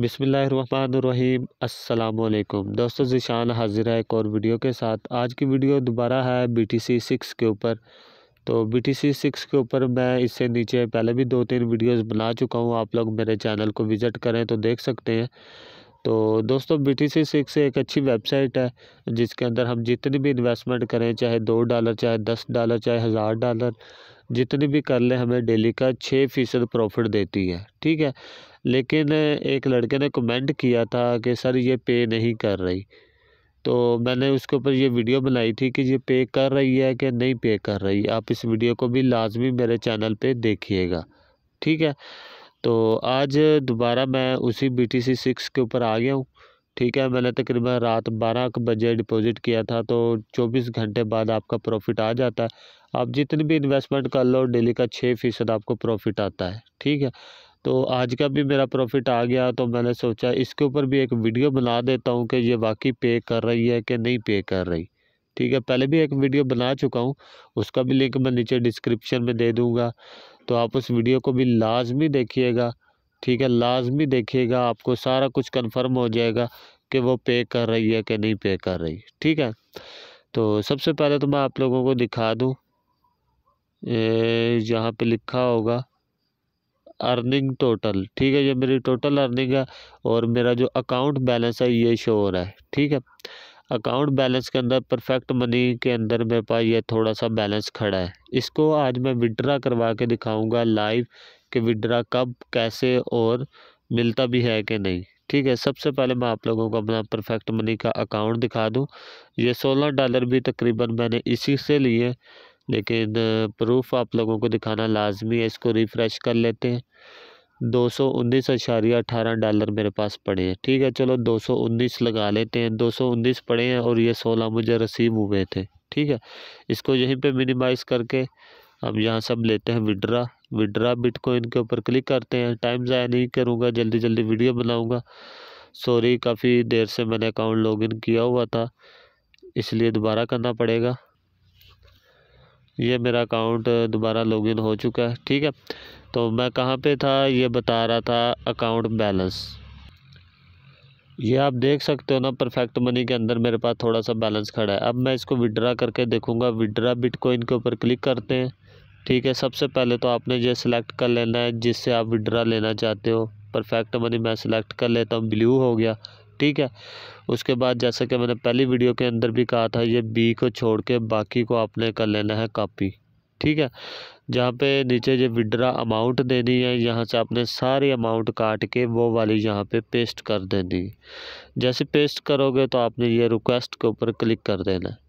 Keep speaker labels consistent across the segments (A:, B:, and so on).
A: बिसमीम अल्लाम दोस्तों ज़िशान हाजिर है एक और वीडियो के साथ आज की वीडियो दोबारा है बी टी सी सिक्स के ऊपर तो बी टी सी सिक्स के ऊपर मैं इससे नीचे पहले भी दो तीन वीडियोस बना चुका हूँ आप लोग मेरे चैनल को विज़िट करें तो देख सकते हैं तो दोस्तों बी टी सी सिक्स एक अच्छी वेबसाइट है जिसके अंदर हम जितनी भी इन्वेस्टमेंट करें चाहे दो डॉलर चाहे दस डॉलर चाहे हज़ार डॉलर जितनी भी कर लें हमें डेली का छः फ़ीसद प्रॉफिट देती है ठीक है लेकिन एक लड़के ने कमेंट किया था कि सर ये पे नहीं कर रही तो मैंने उसके ऊपर ये वीडियो बनाई थी कि ये पे कर रही है कि नहीं पे कर रही आप इस वीडियो को भी लाजमी मेरे चैनल पे देखिएगा ठीक है तो आज दोबारा मैं उसी बी टी सी सिक्स के ऊपर आ गया हूँ ठीक है मैंने तकरीबन रात बारह बजे डिपॉज़िट किया था तो चौबीस घंटे बाद आपका प्रॉफिट आ जाता है आप जितनी भी इन्वेस्टमेंट कर लो डेली का छः फ़ीसद आपको प्रॉफिट आता है ठीक है तो आज का भी मेरा प्रॉफिट आ गया तो मैंने सोचा इसके ऊपर भी एक वीडियो बना देता हूँ कि ये वाकई पे कर रही है कि नहीं पे कर रही ठीक है पहले भी एक वीडियो बना चुका हूँ उसका भी लिंक मैं नीचे डिस्क्रिप्शन में दे दूँगा तो आप उस वीडियो को भी लाजमी देखिएगा ठीक है लाजमी देखिएगा आपको सारा कुछ कंफर्म हो जाएगा कि वो पे कर रही है कि नहीं पे कर रही ठीक है तो सबसे पहले तो मैं आप लोगों को दिखा दूँ यहाँ पे लिखा होगा अर्निंग टोटल ठीक है ये मेरी टोटल अर्निंग है और मेरा जो अकाउंट बैलेंस है ये शो हो रहा है ठीक है अकाउंट बैलेंस के अंदर परफेक्ट मनी के अंदर मेरे पास ये थोड़ा सा बैलेंस खड़ा है इसको आज मैं विड्रा करवा के दिखाऊंगा लाइव कि विड्रा कब कैसे और मिलता भी है कि नहीं ठीक है सबसे पहले मैं आप लोगों को अपना परफेक्ट मनी का अकाउंट दिखा दूं ये सोलह डॉलर भी तकरीबन मैंने इसी से लिए लेकिन प्रूफ आप लोगों को दिखाना लाजमी है इसको रिफ़्रेश कर लेते हैं दो सौ उन्नीस अशारिया अठारह डॉलर मेरे पास पड़े हैं ठीक है चलो दो सौ उन्नीस लगा लेते हैं दो सौ उन्नीस पड़े हैं और ये सोलह मुझे रसीव हुए थे ठीक है इसको यहीं पर मिनिमाइज़ करके हम यहाँ सब लेते हैं विड्रा विड्रा बिटकॉइन के ऊपर क्लिक करते हैं टाइम ज़ाया नहीं करूँगा जल्दी जल्दी वीडियो बनाऊँगा सॉरी काफ़ी देर से मैंने अकाउंट लॉगिन किया हुआ था इसलिए दोबारा करना पड़ेगा ये मेरा अकाउंट दोबारा लॉगिन हो चुका है ठीक है तो मैं कहाँ पे था ये बता रहा था अकाउंट बैलेंस ये आप देख सकते हो ना परफेक्ट मनी के अंदर मेरे पास थोड़ा सा बैलेंस खड़ा है अब मैं इसको विड्रा करके देखूँगा विड्रा बिटकॉइन के ऊपर क्लिक करते हैं ठीक है सबसे पहले तो आपने ये सिलेक्ट कर लेना है जिससे आप विड्रा लेना चाहते हो परफेक्ट मनी मैं सिलेक्ट कर लेता हूँ ब्लू हो गया ठीक है उसके बाद जैसा कि मैंने पहली वीडियो के अंदर भी कहा था ये बी को छोड़ के बाकी को आपने कर लेना है कॉपी ठीक है जहाँ पे नीचे ये विड्रा अमाउंट देनी है यहाँ से आपने सारी अमाउंट काट के वो वाली यहाँ पे पेस्ट कर देनी जैसे पेस्ट करोगे तो आपने ये रिक्वेस्ट के ऊपर क्लिक कर देना है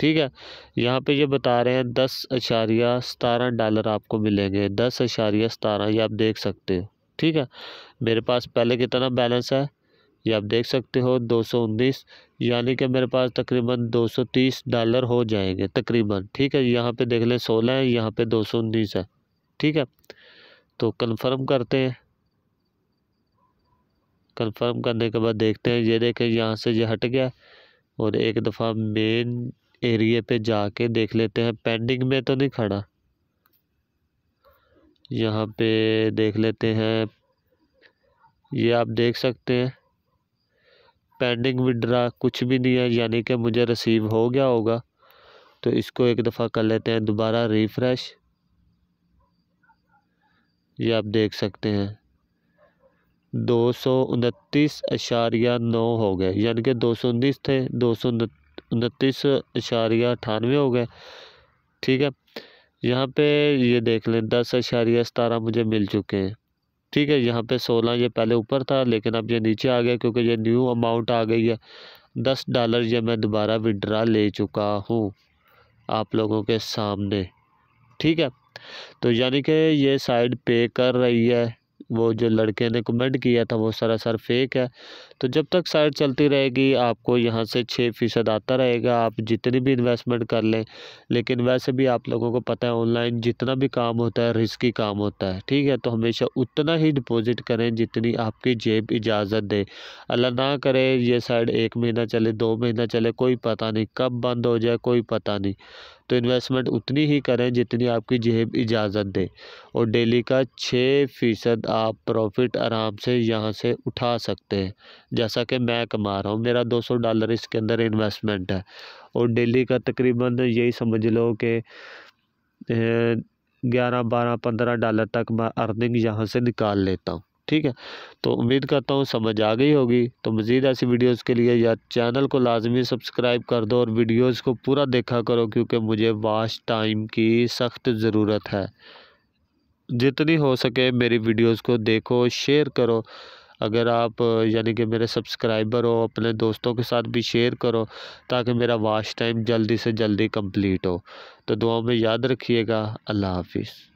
A: ठीक है यहाँ पे ये बता रहे हैं दस अशारिया सतारह डॉलर आपको मिलेंगे दस अशारिया सतारह ये आप देख सकते हो ठीक है मेरे पास पहले कितना बैलेंस है ये आप देख सकते हो दो सौ उन्नीस यानी कि मेरे पास तकरीबन दो सौ तीस डॉलर हो जाएंगे तकरीबन ठीक है यहाँ पे देख लें सोलह है यहाँ पे दो सौ उन्नीस है ठीक है तो कन्फर्म करते हैं कन्फर्म करने के बाद देखते हैं ये देखें यहाँ से ये हट गया और एक दफ़ा मेन एरिए पे जाके देख लेते हैं पेंडिंग में तो नहीं खड़ा यहाँ पे देख लेते हैं ये आप देख सकते हैं पेंडिंग विड्रा कुछ भी नहीं है यानी कि मुझे रिसीव हो गया होगा तो इसको एक दफ़ा कर लेते हैं दोबारा रिफ़्रेश ये आप देख सकते हैं दो सौ उनतीस अशारिया नौ हो गए यानी कि दो सौ उन्नीस थे दो सौ उनतीस इशारिया अठानवे हो गए ठीक है यहाँ पे ये देख लें दस इशारिया सतारह मुझे मिल चुके हैं ठीक है यहाँ पे सोलह ये पहले ऊपर था लेकिन अब ये नीचे आ गया क्योंकि ये न्यू अमाउंट आ गई है दस डॉलर ये मैं दोबारा विड्रा ले चुका हूँ आप लोगों के सामने ठीक है तो यानी कि ये साइड पे कर रही है वो जो लड़के ने कमेंट किया था वो सरासर फेक है तो जब तक साइट चलती रहेगी आपको यहाँ से छः फ़ीसद आता रहेगा आप जितनी भी इन्वेस्टमेंट कर लें लेकिन वैसे भी आप लोगों को पता है ऑनलाइन जितना भी काम होता है रिस्की काम होता है ठीक है तो हमेशा उतना ही डिपॉजिट करें जितनी आपकी जेब इजाज़त दे अल्लाह ना करे ये साइड एक महीना चले दो महीना चले कोई पता नहीं कब बंद हो जाए कोई पता नहीं तो इन्वेस्टमेंट उतनी ही करें जितनी आपकी जेब इजाज़त दे और डेली का छः फ़ीसद आप प्रॉफिट आराम से यहाँ से उठा सकते हैं जैसा कि मैं कमा रहा हूँ मेरा दो सौ डॉलर इसके अंदर इन्वेस्टमेंट है और डेली का तकरीबन यही समझ लो कि ग्यारह बारह पंद्रह डॉलर तक मैं अर्निंग यहाँ से निकाल लेता हूँ ठीक है तो उम्मीद करता हूँ समझ आ गई होगी तो मज़ीद ऐसी वीडियोस के लिए या चैनल को लाजमी सब्सक्राइब कर दो और वीडियोस को पूरा देखा करो क्योंकि मुझे वाश टाइम की सख्त ज़रूरत है जितनी हो सके मेरी वीडियोस को देखो शेयर करो अगर आप यानी कि मेरे सब्सक्राइबर हो अपने दोस्तों के साथ भी शेयर करो ताकि मेरा वाश टाइम जल्दी से जल्दी कम्प्लीट हो तो दुआ में याद रखिएगा अल्लाह हाफिज़